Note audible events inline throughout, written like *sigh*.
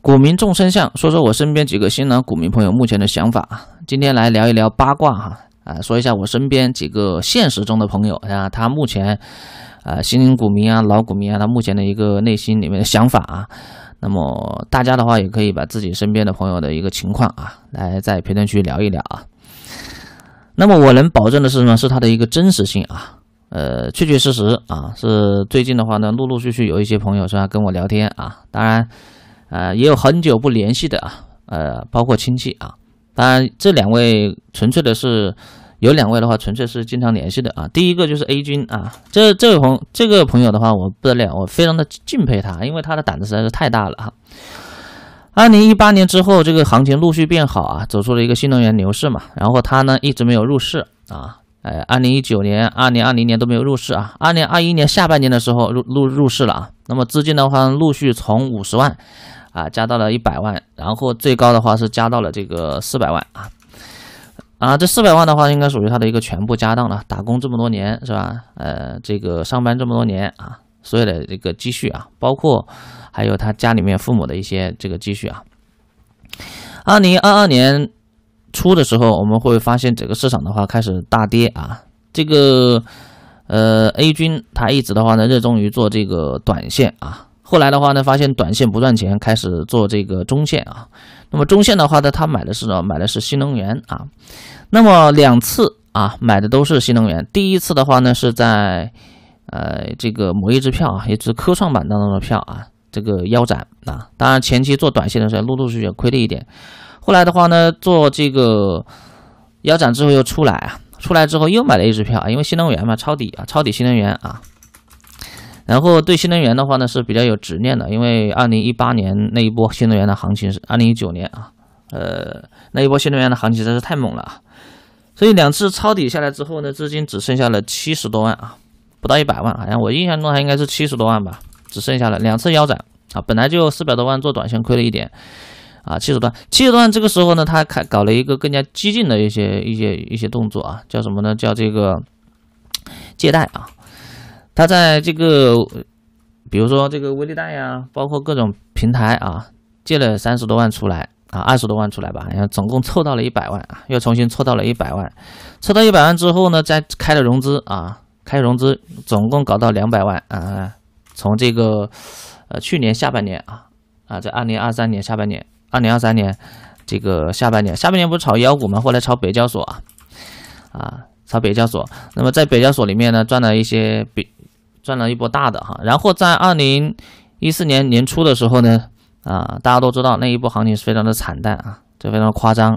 股民众生相，说说我身边几个新老股民朋友目前的想法。今天来聊一聊八卦哈，啊，说一下我身边几个现实中的朋友啊，他目前，啊，新股民啊，老股民啊，他目前的一个内心里面的想法啊。那么大家的话也可以把自己身边的朋友的一个情况啊，来在评论区聊一聊啊。那么我能保证的是什么？是他的一个真实性啊，呃，确确实实啊，是最近的话呢，陆陆续续有一些朋友是吧跟我聊天啊，当然。啊，也有很久不联系的啊，呃，包括亲戚啊。当然，这两位纯粹的是有两位的话，纯粹是经常联系的啊。第一个就是 A 君啊，这这位朋这个朋友的话，我不得了，我非常的敬佩他，因为他的胆子实在是太大了哈。二零一八年之后，这个行情陆续变好啊，走出了一个新能源牛市嘛。然后他呢一直没有入市啊，哎，二零一九年、二零二零年都没有入市啊。二零二一年下半年的时候入入入市了啊。那么资金的话，陆续从五十万。啊，加到了一百万，然后最高的话是加到了这个四百万啊啊，这四百万的话应该属于他的一个全部家当了。打工这么多年是吧？呃，这个上班这么多年啊，所有的这个积蓄啊，包括还有他家里面父母的一些这个积蓄啊。二零二二年初的时候，我们会发现整个市场的话开始大跌啊，这个呃 A 君他一直的话呢热衷于做这个短线啊。后来的话呢，发现短线不赚钱，开始做这个中线啊。那么中线的话呢，他买的是什么？买的是新能源啊。那么两次啊，买的都是新能源。第一次的话呢，是在呃这个某一只票，啊，一只科创板当中的票啊，这个腰斩啊。当然前期做短线的时候，陆陆续续亏了一点。后来的话呢，做这个腰斩之后又出来啊，出来之后又买了一只票啊，因为新能源嘛，抄底啊，抄底新能源啊。然后对新能源的话呢是比较有执念的，因为二零一八年那一波新能源的行情是二零一九年啊，呃那一波新能源的行情真是太猛了，啊。所以两次抄底下来之后呢，资金只剩下了七十多万啊，不到一百万，好像我印象中还应该是七十多万吧，只剩下了两次腰斩啊，本来就四百多万做短线亏了一点啊，七十多万，七十多万这个时候呢，他开搞了一个更加激进的一些一些一些动作啊，叫什么呢？叫这个借贷啊。他在这个，比如说这个微粒贷呀，包括各种平台啊，借了三十多万出来啊，二十多万出来吧，然后总共凑到了一百万啊，又重新凑到了一百万，凑到一百万之后呢，再开了融资啊，开融资总共搞到两百万啊，从这个，呃，去年下半年啊，啊，在二零二三年下半年，二零二三年这个下半年，下半年不是炒妖股吗？后来炒北交所啊，啊，炒北交所，那么在北交所里面呢，赚了一些比。赚了一波大的哈，然后在二零一四年年初的时候呢，啊，大家都知道那一波行情是非常的惨淡啊，这非常夸张，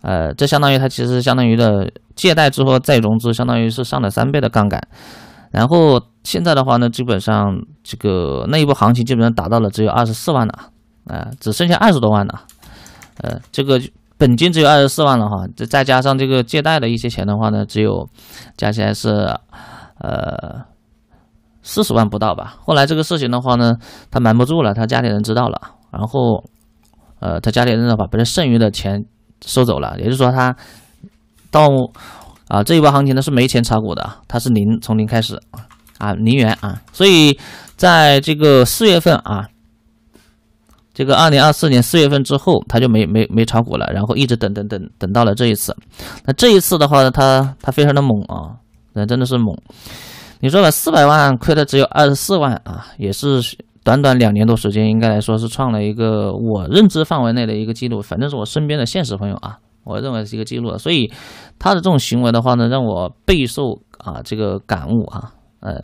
呃，这相当于它其实相当于的借贷之后再融资，相当于是上了三倍的杠杆，然后现在的话呢，基本上这个那一波行情基本上达到了只有二十四万了，啊，只剩下二十多万了，呃，这个本金只有二十四万了哈，再再加上这个借贷的一些钱的话呢，只有加起来是，呃。四十万不到吧。后来这个事情的话呢，他瞒不住了，他家里人知道了，然后，呃，他家里人呢把别人剩余的钱收走了。也就是说，他到啊这一波行情呢是没钱炒股的，他是零从零开始啊，零元啊。所以在这个四月份啊，这个二零二四年四月份之后，他就没没没炒股了，然后一直等等等等到了这一次。那这一次的话呢，他他非常的猛啊，那真的是猛。你说吧，四百万亏的只有二十四万啊，也是短短两年多时间，应该来说是创了一个我认知范围内的一个记录。反正是我身边的现实朋友啊，我认为是一个记录了。所以他的这种行为的话呢，让我备受啊这个感悟啊，呃，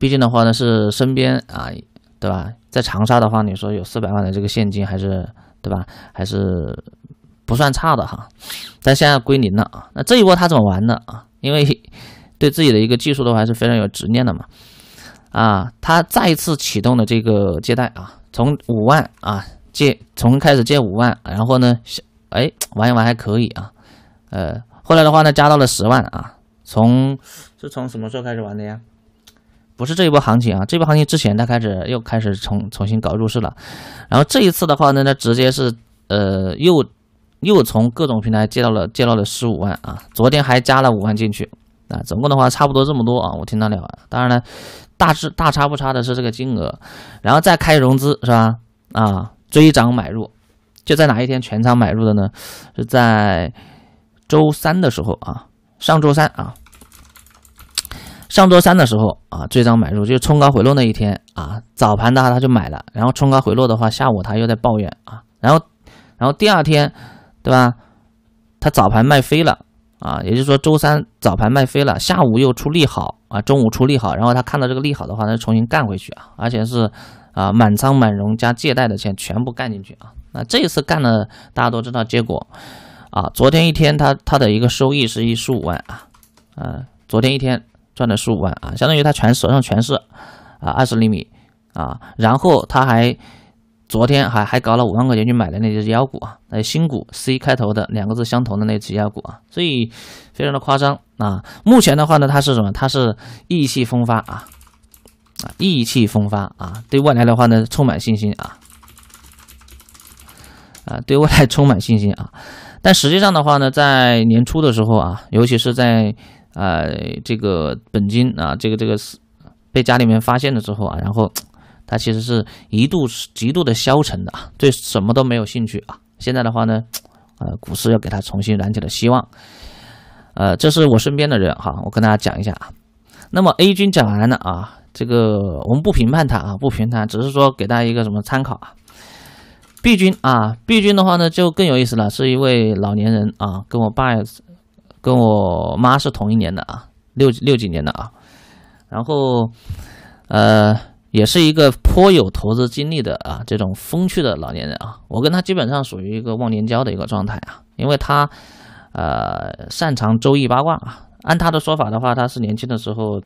毕竟的话呢是身边啊，对吧？在长沙的话，你说有四百万的这个现金，还是对吧？还是不算差的哈。但现在归零了啊，那这一波他怎么玩的啊？因为。对自己的一个技术的话，还是非常有执念的嘛，啊，他再一次启动了这个借贷啊，从五万啊借从开始借五万，然后呢，哎玩一玩还可以啊，呃，后来的话呢，加到了十万啊，从是从什么时候开始玩的呀？不是这一波行情啊，这波行情之前他开始又开始重重新搞入市了，然后这一次的话呢，他直接是呃又又从各种平台借到了借到了十五万啊，昨天还加了五万进去。啊，总共的话差不多这么多啊，我听到了啊。当然了，大致大差不差的是这个金额，然后再开融资是吧？啊，追涨买入，就在哪一天全仓买入的呢？是在周三的时候啊，上周三啊，上周三的时候啊，追涨买入，就冲高回落那一天啊，早盘的话他就买了，然后冲高回落的话，下午他又在抱怨啊，然后，然后第二天，对吧？他早盘卖飞了。啊，也就是说，周三早盘卖飞了，下午又出利好啊，中午出利好，然后他看到这个利好的话，他重新干回去啊，而且是啊，满仓满融加借贷的钱全部干进去啊。那这一次干了，大家都知道结果啊，昨天一天他他的一个收益是一十五万啊，嗯，昨天一天赚了十五万啊，相当于他全手上全是啊二十厘米啊，然后他还。昨天还还搞了五万块钱去买的那只妖股啊，那新股 C 开头的两个字相同的那只妖股啊，所以非常的夸张啊。目前的话呢，它是什么？它是意气风发啊啊，意气风发啊，对未来的话呢充满信心啊啊，对未来充满信心啊。但实际上的话呢，在年初的时候啊，尤其是在呃这个本金啊这个这个被家里面发现了之后啊，然后。他其实是一度极度的消沉的啊，对什么都没有兴趣啊。现在的话呢，呃，股市要给他重新燃起了希望，呃，这是我身边的人，哈，我跟大家讲一下啊。那么 A 君讲完了啊，这个我们不评判他啊，不评判，只是说给大家一个什么参考啊。B 君啊，B 君的话呢就更有意思了，是一位老年人啊，跟我爸跟我妈是同一年的啊，六六几年的啊，然后呃。也是一个颇有投资经历的啊，这种风趣的老年人啊，我跟他基本上属于一个忘年交的一个状态啊，因为他，呃，擅长周易八卦啊。按他的说法的话，他是年轻的时候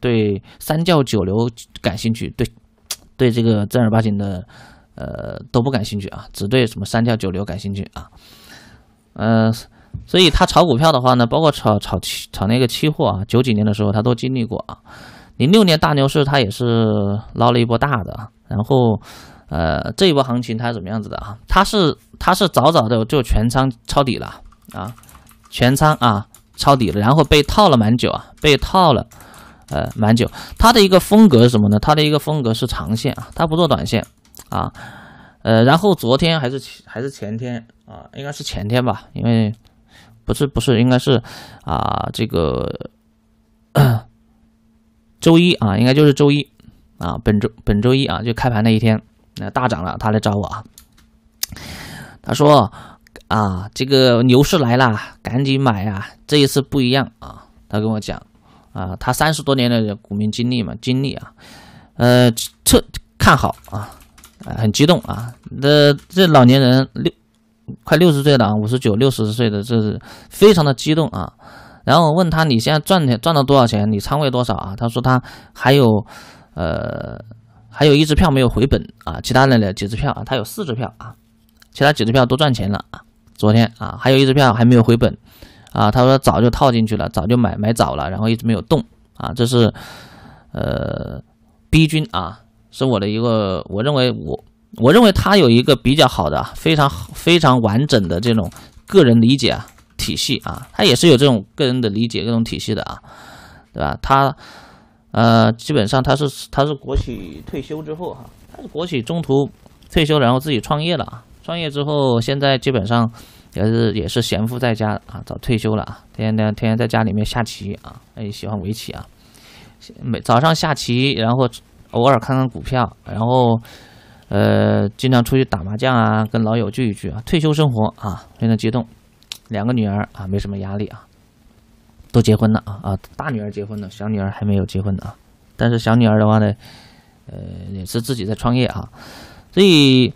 对三教九流感兴趣，对，*tsk* 对这个正儿八经的，呃，都不感兴趣啊，只对什么三教九流感兴趣啊。嗯，所以他炒股票的话呢，包括炒炒期、炒那个期货啊，九几年的时候他都经历过啊。零六年大牛市，它也是捞了一波大的，然后，呃，这一波行情它怎么样子的啊？它是它是早早的就全仓抄底了啊，全仓啊抄底了，然后被套了蛮久啊，被套了呃蛮久。它的一个风格是什么呢？它的一个风格是长线啊，它不做短线啊，呃，然后昨天还是还是前天啊，应该是前天吧，因为不是不是应该是啊这个。周一啊，应该就是周一啊，本周本周一啊，就开盘那一天，那大涨了。他来找我啊，他说啊，这个牛市来了，赶紧买啊！这一次不一样啊，他跟我讲啊，他三十多年的股民经历嘛，经历啊，呃，特看好啊，很激动啊。那这老年人六快六十岁了啊，五十九六十岁的，这是非常的激动啊。然后我问他，你现在赚钱赚了多少钱？你仓位多少啊？他说他还有，呃，还有一只票没有回本啊，其他的几只票啊，他有四只票啊，其他几只票都赚钱了啊，昨天啊，还有一只票还没有回本啊。他说早就套进去了，早就买买早了，然后一直没有动啊。这是呃，B 君啊，是我的一个，我认为我我认为他有一个比较好的，非常非常完整的这种个人理解啊。体系啊，他也是有这种个人的理解，各种体系的啊，对吧？他呃，基本上他是他是国企退休之后哈，他是国企中途退休，然后自己创业了啊。创业之后，现在基本上也是也是闲赋在家啊，早退休了啊，天天天天在家里面下棋啊，也喜欢围棋啊。每早上下棋，然后偶尔看看股票，然后呃，经常出去打麻将啊，跟老友聚一聚啊。退休生活啊，非常激动。两个女儿啊，没什么压力啊，都结婚了啊啊，大女儿结婚了，小女儿还没有结婚啊。但是小女儿的话呢，呃，也是自己在创业啊。所以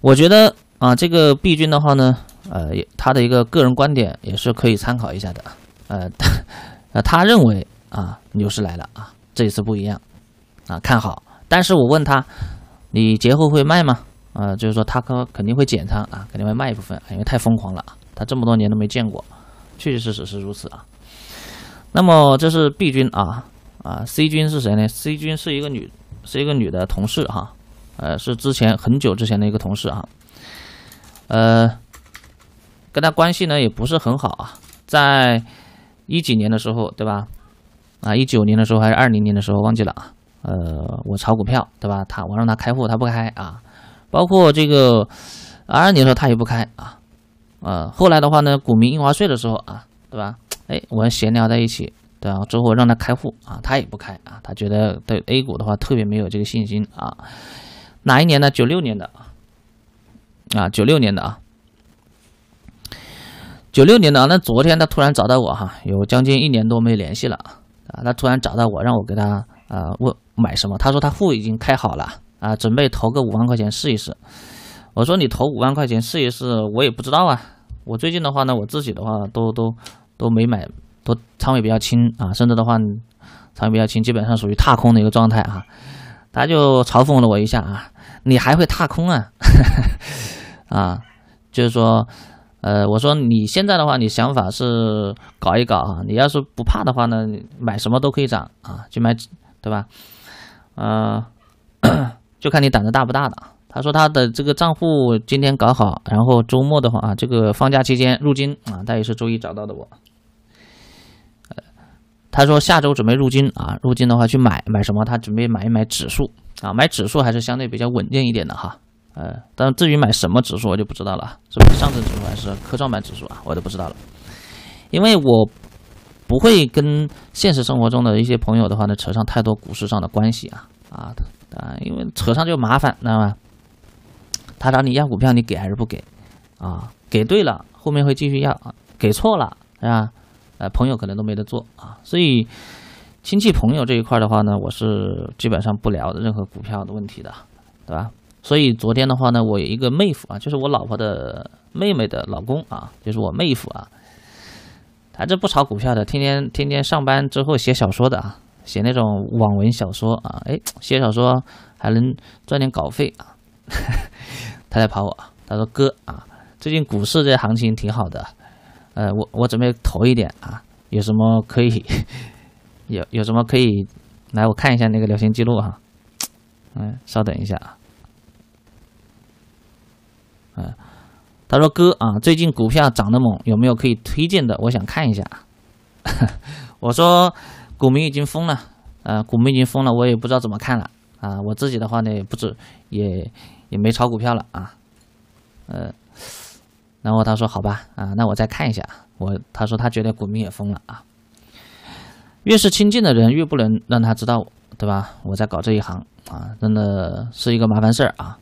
我觉得啊，这个毕军的话呢，呃，他的一个个人观点也是可以参考一下的。呃，*laughs* 呃，他认为啊，牛市来了啊，这一次不一样啊，看好。但是我问他，你节后会卖吗？啊，就是说他可肯定会减仓啊，肯定会卖一部分，因为太疯狂了啊。他这么多年都没见过，确确实实是如此啊。那么这是 B 君啊，啊 C 君是谁呢？C 君是一个女，是一个女的同事哈，呃，是之前很久之前的一个同事啊，呃，跟他关系呢也不是很好啊。在一几年的时候，对吧？啊，一九年的时候还是二零年的时候忘记了啊。呃，我炒股票，对吧？他我让他开户，他不开啊。包括这个二二年的时候，他也不开啊。呃，后来的话呢，股民印花税的时候啊，对吧？哎，我们闲聊在一起，对啊，之后让他开户啊，他也不开啊，他觉得对 A 股的话特别没有这个信心啊。哪一年呢？九六年的啊，九六年的啊，九六年的啊。那昨天他突然找到我哈，有将近一年多没联系了啊，啊，他突然找到我，让我给他啊问买什么？他说他户已经开好了啊，准备投个五万块钱试一试。我说你投五万块钱试一试，我也不知道啊。我最近的话呢，我自己的话都都都没买，都仓位比较轻啊，甚至的话，仓位比较轻，基本上属于踏空的一个状态啊。他就嘲讽了我一下啊，你还会踏空啊？*laughs* 啊，就是说，呃，我说你现在的话，你想法是搞一搞啊。你要是不怕的话呢，买什么都可以涨啊，就买，对吧？嗯，*coughs* 就看你胆子大不大的。他说他的这个账户今天搞好，然后周末的话啊，这个放假期间入金啊，他也是周一找到的我。呃，他说下周准备入金啊，入金的话去买买什么？他准备买一买指数啊，买指数还是相对比较稳定一点的哈。呃，但至于买什么指数，我就不知道了，是上证指数还是科创板指数啊？我就不知道了，因为我不会跟现实生活中的一些朋友的话呢扯上太多股市上的关系啊啊啊，因为扯上就麻烦，知道吗？他找你要股票，你给还是不给？啊，给对了，后面会继续要；给错了，是吧？呃，朋友可能都没得做啊。所以亲戚朋友这一块的话呢，我是基本上不聊任何股票的问题的，对吧？所以昨天的话呢，我有一个妹夫啊，就是我老婆的妹妹的老公啊，就是我妹夫啊。他这不炒股票的，天天天天上班之后写小说的啊，写那种网文小说啊，哎，写小说还能赚点稿费啊。*laughs* 他在跑我，他说哥啊，最近股市这行情挺好的，呃，我我准备投一点啊，有什么可以，*laughs* 有有什么可以，来我看一下那个聊天记录哈，嗯，稍等一下啊，嗯，他说哥啊，最近股票涨得猛，有没有可以推荐的？我想看一下 *laughs* 我说，股民已经疯了，呃，股民已经疯了，我也不知道怎么看了。啊，我自己的话呢，也不止，也也没炒股票了啊，呃，然后他说好吧，啊，那我再看一下我他说他觉得股民也疯了啊，越是亲近的人越不能让他知道，对吧？我在搞这一行啊，真的是一个麻烦事儿啊，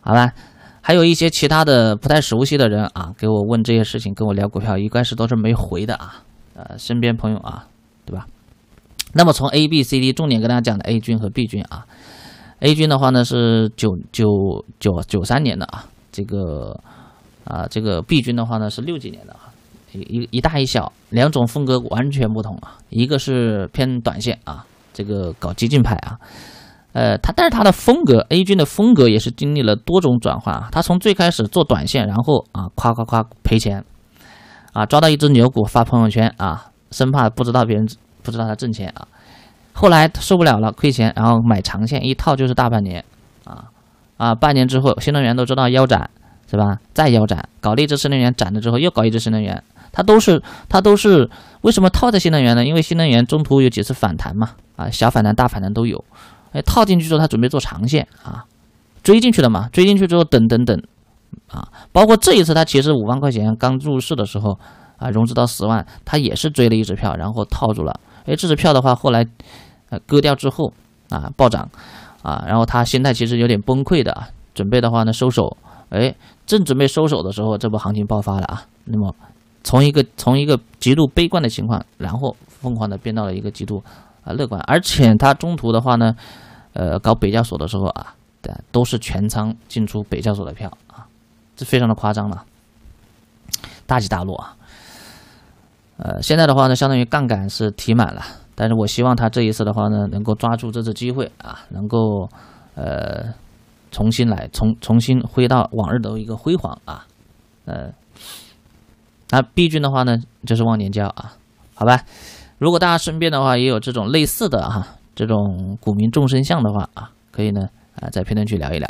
好吧，还有一些其他的不太熟悉的人啊，给我问这些事情，跟我聊股票，一开始都是没回的啊，呃，身边朋友啊，对吧？那么从 A、B、C、D 重点跟大家讲的 A 军和 B 军啊，A 军的话呢是九九九九三年的啊，这个啊这个 B 军的话呢是六几年的啊，一一大一小两种风格完全不同啊，一个是偏短线啊，这个搞激进派啊，呃他但是他的风格 A 军的风格也是经历了多种转换啊，他从最开始做短线，然后啊夸夸夸赔钱啊，抓到一只牛股发朋友圈啊，生怕不知道别人。不知道他挣钱啊，后来受不了了，亏钱，然后买长线，一套就是大半年啊啊，半年之后新能源都知道腰斩，是吧？再腰斩，搞了一只新能源，涨了之后又搞一只新能源，他都是他都是为什么套在新能源呢？因为新能源中途有几次反弹嘛，啊，小反弹大反弹都有，哎，套进去之后他准备做长线啊，追进去了嘛，追进去之后等等等啊，包括这一次他其实五万块钱刚入市的时候啊，融资到十万，他也是追了一只票，然后套住了。哎，这只票的话，后来，呃，割掉之后，啊，暴涨，啊，然后他心态其实有点崩溃的啊，准备的话呢收手，哎，正准备收手的时候，这波行情爆发了啊，那么，从一个从一个极度悲观的情况，然后疯狂的变到了一个极度，啊，乐观，而且他中途的话呢，呃，搞北交所的时候啊，都是全仓进出北交所的票啊，这非常的夸张了，大起大落啊。呃，现在的话呢，相当于杠杆是提满了，但是我希望他这一次的话呢，能够抓住这次机会啊，能够，呃，重新来，重重新回到往日的一个辉煌啊，呃，那 B 君的话呢，就是忘年交啊，好吧，如果大家身边的话也有这种类似的哈，这种股民众生相的话啊，可以呢啊，在评论区聊一聊